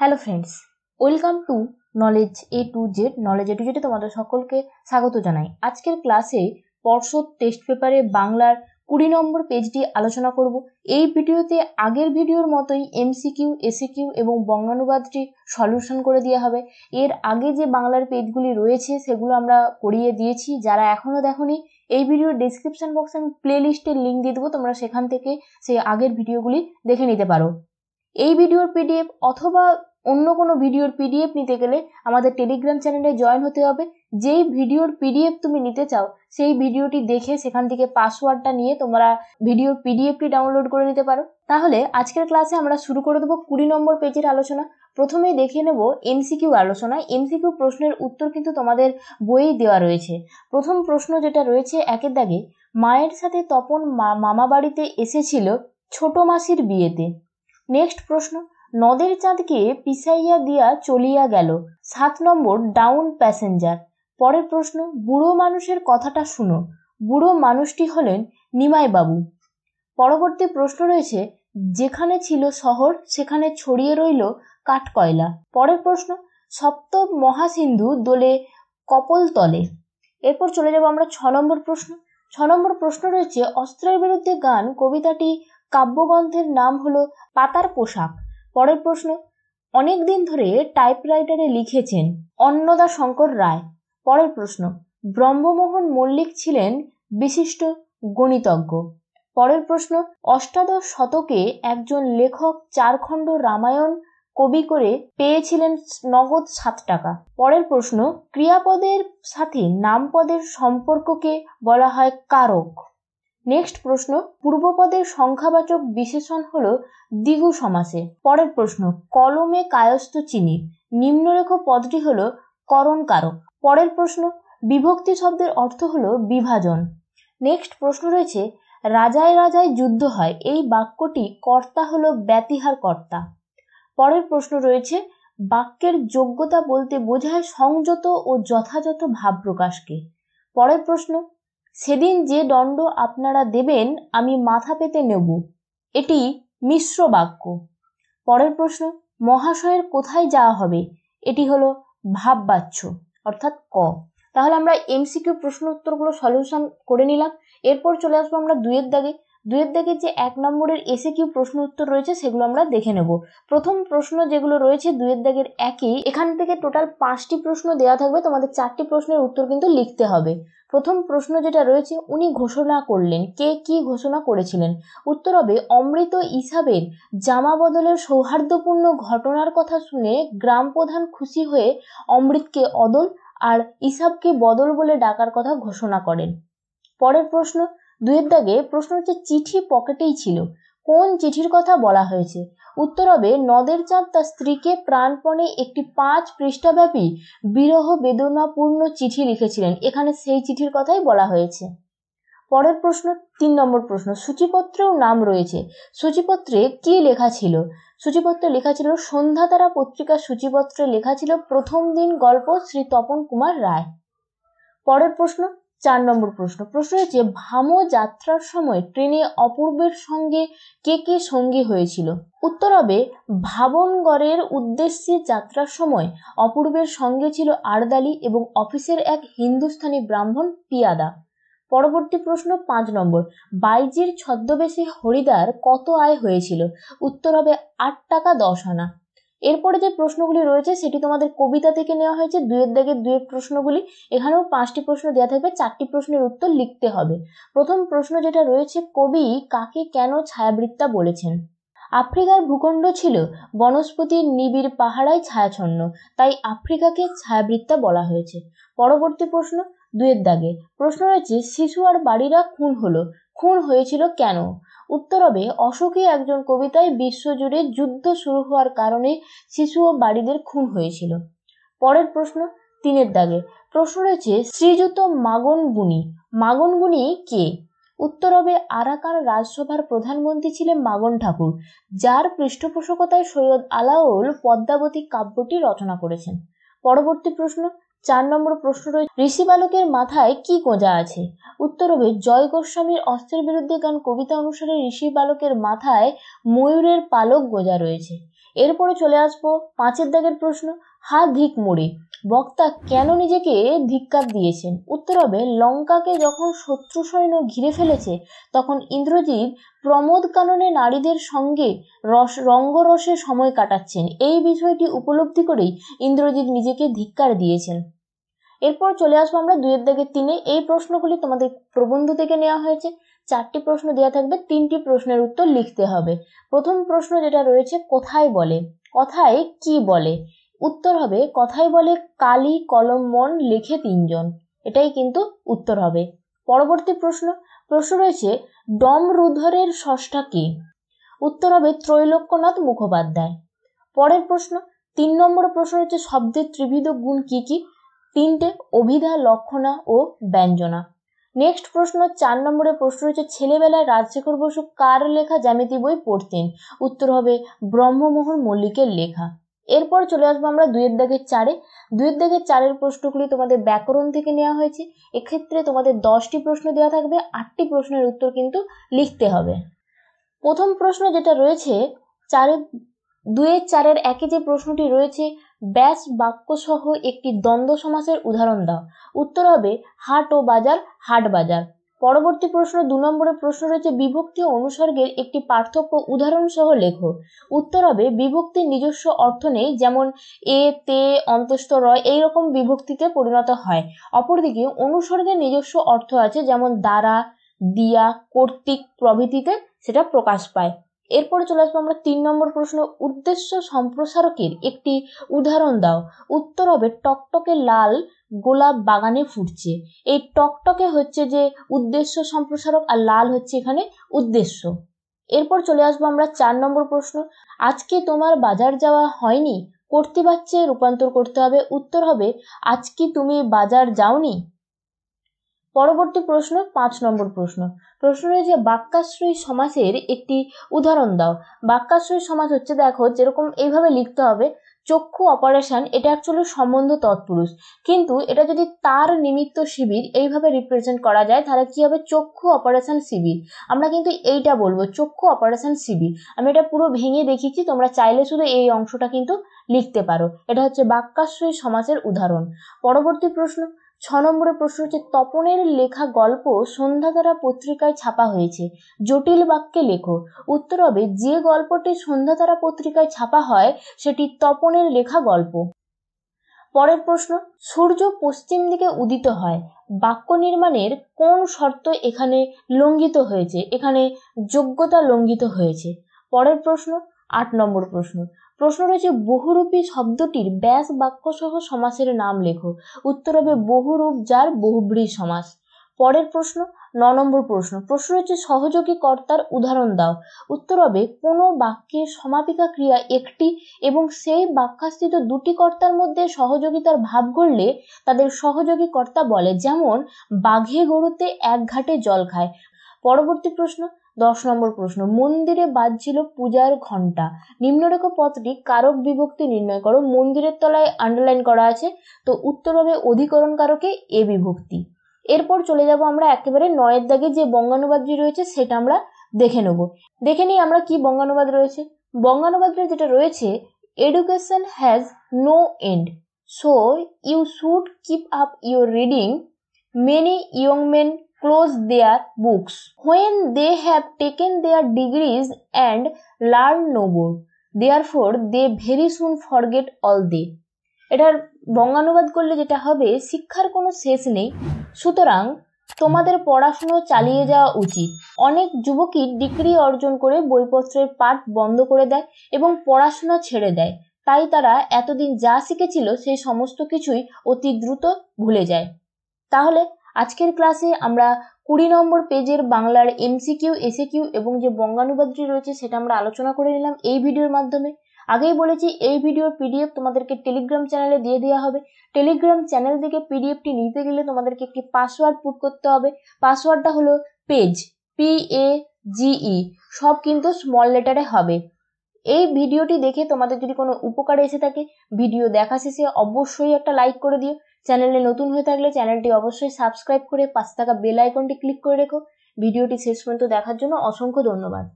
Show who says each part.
Speaker 1: Hello friends welcome to knowledge A to Z knowledge A to জেডে তোমাদের সকলকে স্বাগত জানাই আজকের ক্লাসে পর্ষদ টেস্ট পেপারে বাংলার কুড়ি নম্বর পেজটি আলোচনা করব এই ভিডিওতে আগের ভিডিওর মতোই এমসিকিউ এসিকিউ এবং বঙ্গানুবাদটি সলিউশন করে দেওয়া হবে এর আগে যে বাংলার পেজগুলি রয়েছে সেগুলো আমরা করিয়ে দিয়েছি যারা এখনও দেখনি এই ভিডিওর ডিসক্রিপশন বক্সে আমি প্লেলিস্টের লিঙ্ক দিয়ে দেবো তোমরা সেখান থেকে সেই আগের ভিডিওগুলি দেখে নিতে পারো এই ভিডিওর পিডিএফ অথবা অন্য কোনো ভিডিওর পিডিএফ নিতে গেলে আমাদের টেলিগ্রাম চ্যানেলে জয়েন হতে হবে যেই ভিডিওর পিডিএফ তুমি নিতে চাও সেই ভিডিওটি দেখে সেখান থেকে পাসওয়ার্ডটা নিয়ে তোমরা ভিডিওর পিডিএফটি ডাউনলোড করে নিতে পারো তাহলে আজকের ক্লাসে আমরা শুরু করে দেবো কুড়ি নম্বর পেজের আলোচনা প্রথমেই দেখে নেব এমসিকিউ আলোচনা এমসিকিউ প্রশ্নের উত্তর কিন্তু তোমাদের বইয়েই দেওয়া রয়েছে প্রথম প্রশ্ন যেটা রয়েছে একের দাগে মায়ের সাথে তপন মামা বাড়িতে এসেছিল ছোট মাসির বিয়েতে নেক্সট প্রশ্ন নদের চাঁদকে পিছাইয়া দিয়া চলিয়া গেল সাত নম্বর ডাউন প্যাসেঞ্জার পরের প্রশ্ন বুড়ো মানুষের কথাটা শুনো বুড়ো মানুষটি হলেন নিমাইবাবু পরবর্তী প্রশ্ন রয়েছে যেখানে ছিল শহর সেখানে ছড়িয়ে রইল কাঠকয়লা পরের প্রশ্ন সপ্তম মহাসিন্ধু দোলে কপল তলে এরপর চলে যাব আমরা ছ নম্বর প্রশ্ন ছ নম্বর প্রশ্ন রয়েছে অস্ত্রের বিরুদ্ধে গান কবিতাটি কাব্যগ্রন্থের নাম হলো পাতার পোশাক পরের প্রশ্ন অনেক দিন ধরে টাইপরাইটারে লিখেছেন অন্নদা শঙ্কর রায় পরের প্রশ্ন ব্রহ্মমোহন মল্লিক ছিলেন বিশিষ্ট গণিতজ্ঞ পরের প্রশ্ন অষ্টাদশ শতকে একজন লেখক চারখণ্ড রামায়ণ কবি করে পেয়েছিলেন নগদ সাত টাকা পরের প্রশ্ন ক্রিয়াপদের সাথে নামপদের সম্পর্ককে বলা হয় কারক নেক্সট প্রশ্ন পূর্বপদের সংখ্যাবাচক বিশেষণ হল দ্বিগু সমাসে পরের প্রশ্ন কলমে কায়স্থ চিনি নিম্নরেখ পদটি হল করণ কারক পরের প্রশ্ন বিভক্তি শব্দের অর্থ হল বিভাজন নেক্সট প্রশ্ন রয়েছে রাজায় রাজায় যুদ্ধ হয় এই বাক্যটি কর্তা হল ব্যতিহার কর্তা পরের প্রশ্ন রয়েছে বাক্যের যোগ্যতা বলতে বোঝায় সংযত ও যথাযথ ভাব প্রকাশকে পরের প্রশ্ন সেদিন যে দণ্ড আপনারা দেবেন আমি মাথা পেতে নেব এটি মিশ্র বাক্য পরের প্রশ্ন মহাশয়ের কোথায় যাওয়া হবে এটি হলো ভাববাচ্য অর্থাৎ ক তাহলে আমরা এমসিকিউ প্রশ্ন উত্তরগুলো সলিউশন করে নিলাম এরপর চলে আসবো আমরা দুয়ের দাগে দুয়ের দাগে যে এক নম্বরের এসে কিউ প্রশ্ন উত্তর রয়েছে সেগুলো আমরা দেখে নেব প্রথম প্রশ্ন যেগুলো রয়েছে দুয়ের দাগের একই এখান থেকে টোটাল পাঁচটি প্রশ্ন দেওয়া থাকবে তোমাদের চারটি প্রশ্নের উত্তর কিন্তু লিখতে হবে প্রথম প্রশ্ন যেটা রয়েছে উনি ঘোষণা করলেন কে কি ঘোষণা করেছিলেন উত্তর হবে অমৃত ইসাবের জামা বদলের সৌহার্দ্যপূর্ণ ঘটনার কথা শুনে গ্রাম প্রধান খুশি হয়ে অমৃতকে অদল আর ইসাবকে বদল বলে ডাকার কথা ঘোষণা করেন পরের প্রশ্ন দুয়ের দাগে প্রশ্ন হচ্ছে চিঠি পকেটেই ছিল কোন চিঠির কথা বলা হয়েছে উত্তর হবে নদের চাঁদ তার স্ত্রীকে প্রাণপণে একটি পাঁচ পৃষ্ঠাব্যাপী বিরহ বেদনাপূর্ণ চিঠি লিখেছিলেন এখানে সেই চিঠির কথাই বলা হয়েছে পরের প্রশ্ন তিন নম্বর প্রশ্ন সূচিপত্রেও নাম রয়েছে সূচিপত্রে কি লেখা ছিল সূচিপত্রে লেখা ছিল সন্ধ্যা তারা পত্রিকার সূচিপত্রে লেখা ছিল প্রথম দিন গল্প শ্রী তপন কুমার রায় পরের প্রশ্ন চার নম্বর প্রশ্ন প্রশ্ন হচ্ছে ভামো যাত্রার সময় ট্রেনে অপূর্বের সঙ্গে কে কে সঙ্গী হয়েছিল উত্তর হবে ভাবনগড়ের উদ্দেশ্যে যাত্রার সময় অপূর্বের সঙ্গে ছিল আরদালি এবং অফিসের এক হিন্দুস্থানি ব্রাহ্মণ পিয়াদা পরবর্তী প্রশ্ন পাঁচ নম্বর বাইজির ছদ্মবেশে হরিদার কত আয় হয়েছিল উত্তর হবে আট টাকা দশ আনা এরপরে যে প্রশ্নগুলি রয়েছে সেটি তোমাদের কবিতা থেকে নেওয়া হয়েছে দুয়ের দাগের দুয়ের প্রশ্নগুলি এখানেও পাঁচটি প্রশ্ন দেওয়া থাকবে চারটি প্রশ্নের উত্তর লিখতে হবে প্রথম প্রশ্ন যেটা রয়েছে কবি কাকে কেন ছায়াবৃত্তা বলেছেন আফ্রিকার ভূখণ্ড ছিল বনস্পতির নিবিড় পাহাড়ায় ছায়াছন্ন তাই আফ্রিকাকে ছায়াবৃত্তা বলা হয়েছে পরবর্তী প্রশ্ন দুয়ের দাগে প্রশ্ন রয়েছে শিশু আর বাড়িরা খুন হলো খুন হয়েছিল কেন উত্তর হবে অশোকে একজন কবিতায় বিশ্বজুড়ে যুদ্ধ শুরু হওয়ার কারণে শিশু ও বাড়িদের খুন হয়েছিল পরের প্রশ্ন তিনের দাগে প্রশ্ন রয়েছে শ্রীযুত মাগন গুণী মাগন গুণী কে উত্তর হবে আরাকান রাজসভার প্রধানমন্ত্রী ছিলেন মাগন ঠাকুর যার পৃষ্ঠপোষকতায় সৈয়দ আলাউল পদ্মাবতী কাব্যটি রচনা করেছেন পরবর্তী প্রশ্ন চার নম্বর প্রশ্ন রয়েছে ঋষি বালকের মাথায় কি গোঁজা আছে উত্তর হবে জয় গোস্বামীর অস্ত্রের বিরুদ্ধে গান কবিতা অনুসারে ঋষি বালকের মাথায় ময়ূরের পালক গোঁজা রয়েছে এরপরে চলে আসবো পাঁচের দাগের প্রশ্ন হা ধিক মোড়ে বক্তা কেন নিজেকে ধিক্কার দিয়েছেন উত্তর হবে লঙ্কাকে যখন শত্রু সৈন্য ঘিরে ফেলেছে তখন ইন্দ্রজিৎ প্রমোদ কাননে নারীদের সঙ্গে রস রঙ্গরসে সময় কাটাচ্ছেন এই বিষয়টি উপলব্ধি করেই ইন্দ্রজিৎ নিজেকে ধিক্কার দিয়েছেন এরপর চলে আসবো আমরা দুয়ের দাগে তিনে এই প্রশ্নগুলি তোমাদের প্রবন্ধ থেকে নেওয়া হয়েছে চারটি প্রশ্ন দেওয়া থাকবে তিনটি প্রশ্নের উত্তর লিখতে হবে প্রথম প্রশ্ন যেটা রয়েছে কোথায় বলে কথায় কি বলে উত্তর হবে কথায় বলে কালি কলম মন লেখে তিনজন এটাই কিন্তু উত্তর হবে পরবর্তী প্রশ্ন প্রশ্ন রয়েছে ডম রুধরের ষষ্ঠা কে উত্তর হবে ত্রৈলোক্যনাথ মুখোপাধ্যায় পরের প্রশ্ন তিন নম্বর প্রশ্ন হচ্ছে শব্দের ত্রিবিধ গুণ কি কি তিনটে অভিধা লক্ষণা ও ব্যঞ্জনা নেক্সট প্রশ্ন চার নম্বরের প্রশ্ন হচ্ছে ছেলেবেলায় রাজশেখর বসু কার লেখা জ্যামিতি বই পড়তেন উত্তর হবে ব্রহ্মমোহন মল্লিকের লেখা এরপর চলে আসবো আমরা দুয়ের দাগের চারে দুয়ের দাগের চারের প্রশ্নগুলি তোমাদের ব্যাকরণ থেকে নেওয়া হয়েছে এক্ষেত্রে তোমাদের দশটি প্রশ্ন দেওয়া থাকবে আটটি প্রশ্নের উত্তর কিন্তু লিখতে হবে প্রথম প্রশ্ন যেটা রয়েছে চারের দুয়ের চারের একে যে প্রশ্নটি রয়েছে ব্যাস বাক্য সহ একটি দ্বন্দ্ব সমাসের উদাহরণ দাও উত্তর হবে হাট ও বাজার হাট বাজার পরবর্তী প্রশ্ন দু নম্বরের প্রশ্ন রয়েছে বিভক্তি ও অনুসর্গের একটি পার্থক্য উদাহরণ সহ লেখো উত্তর হবে বিভক্তির নিজস্ব অর্থ নেই যেমন এ তে অন্তঃস্থ রয় এইরকম বিভক্তিতে পরিণত হয় অপরদিকে অনুসর্গের নিজস্ব অর্থ আছে যেমন দ্বারা দিয়া কর্তৃক প্রভৃতিতে সেটা প্রকাশ পায় এরপরে চলে আসবো আমরা তিন নম্বর প্রশ্ন উদ্দেশ্য সম্প্রসারকের একটি উদাহরণ দাও উত্তর হবে টকটকে লাল গোলাপ বাগানে ফুটছে এই টকটকে হচ্ছে যে উদ্দেশ্য সম্প্রসারক আর লাল হচ্ছে এখানে উদ্দেশ্য এরপর চলে আসবো আমরা চার নম্বর প্রশ্ন আজকে তোমার বাজার যাওয়া হয়নি কর্তৃবাচ্যে রূপান্তর করতে হবে উত্তর হবে আজ কি তুমি বাজার যাওনি পরবর্তী প্রশ্ন পাঁচ নম্বর প্রশ্ন প্রশ্ন রয়েছে বাক্যাশ্রয়ী সমাসের একটি উদাহরণ দাও বাক্যাশ্রয়ী সমাজ হচ্ছে দেখো যেরকম এইভাবে লিখতে হবে চক্ষু অপারেশন এটা অ্যাকচুয়ালি সম্বন্ধ তৎপুরুষ কিন্তু এটা যদি তার নিমিত্ত শিবির এইভাবে রিপ্রেজেন্ট করা যায় তাহলে কি হবে চক্ষু অপারেশন শিবির আমরা কিন্তু এইটা বলবো চক্ষু অপারেশন শিবির আমি এটা পুরো ভেঙে দেখিয়েছি তোমরা চাইলে শুধু এই অংশটা কিন্তু লিখতে পারো এটা হচ্ছে বাক্যাশ্রয়ী সমাজের উদাহরণ পরবর্তী প্রশ্ন ছ নম্বরে প্রশ্ন হচ্ছে তপনের লেখা গল্প সন্ধ্যাতারা পত্রিকায় ছাপা হয়েছে জটিল বাক্যে লেখো উত্তর হবে যে গল্পটি সন্ধ্যাতারা পত্রিকায় ছাপা হয় সেটি তপনের লেখা গল্প পরের প্রশ্ন সূর্য পশ্চিম দিকে উদিত হয় বাক্য নির্মাণের কোন শর্ত এখানে লঙ্ঘিত হয়েছে এখানে যোগ্যতা লঙ্ঘিত হয়েছে পরের প্রশ্ন আট নম্বর প্রশ্ন প্রশ্ন রয়েছে বহুরূপী শব্দটির ব্যাস বাক্য সহ সমাসের নাম লেখো উত্তর হবে বহুরূপ যার বহুব্রী সমাস পরের প্রশ্ন ন নম্বর প্রশ্ন প্রশ্ন রয়েছে সহযোগী কর্তার উদাহরণ দাও উত্তর হবে কোনো বাক্যে সমাপিকা ক্রিয়া একটি এবং সেই বাক্যাস্থিত দুটি কর্তার মধ্যে সহযোগিতার ভাব গড়লে তাদের সহযোগী কর্তা বলে যেমন বাঘে গরুতে এক ঘাটে জল খায় পরবর্তী প্রশ্ন দশ নম্বর প্রশ্ন মন্দিরে বাজছিল পূজার ঘণ্টা নিম্নরেখ পথটি কারক বিভক্তি নির্ণয় করো মন্দিরের তলায় আন্ডারলাইন করা আছে তো উত্তর হবে অধিকরণ কারকে এ বিভক্তি এরপর চলে যাব আমরা একেবারে নয়ের দাগে যে বঙ্গানুবাদটি রয়েছে সেটা আমরা দেখে নেব দেখে নিই আমরা কি বঙ্গানুবাদ রয়েছে বঙ্গানুবাদে যেটা রয়েছে education has no end so you should keep up your reading many young men close their books. When they have taken their degrees and learn no more, therefore they very soon forget all they. এটার বঙ্গানুবাদ করলে যেটা হবে শিক্ষার কোনো শেষ নেই সুতরাং তোমাদের পড়াশুনো চালিয়ে যাওয়া উচিত অনেক যুবকই ডিগ্রি অর্জন করে বইপত্রের পাঠ বন্ধ করে দেয় এবং পড়াশোনা ছেড়ে দেয় তাই তারা এতদিন যা শিখেছিল সেই সমস্ত কিছুই অতি দ্রুত ভুলে যায় তাহলে আজকের ক্লাসে আমরা কুড়ি নম্বর পেজের বাংলার এমসিকিউ এসিকিউ এবং যে বঙ্গানুবাদটি রয়েছে সেটা আমরা আলোচনা করে নিলাম এই ভিডিওর মাধ্যমে আগেই বলেছি এই ভিডিওর পিডিএফ তোমাদেরকে টেলিগ্রাম চ্যানেলে দিয়ে দেওয়া হবে টেলিগ্রাম চ্যানেল থেকে পিডিএফটি নিতে গেলে তোমাদেরকে একটি পাসওয়ার্ড পুট করতে হবে পাসওয়ার্ডটা হলো পেজ পি এ জিই সব কিন্তু স্মল লেটারে হবে এই ভিডিওটি দেখে তোমাদের যদি কোনো উপকারে এসে থাকে ভিডিও দেখা শেষে অবশ্যই একটা লাইক করে দিও চ্যানেলে নতুন হয়ে থাকলে চ্যানেলটি অবশ্যই সাবস্ক্রাইব করে পাশে থাকা বেল আইকনটি ক্লিক করে রেখো ভিডিওটি শেষ পর্যন্ত দেখার জন্য অসংখ্য ধন্যবাদ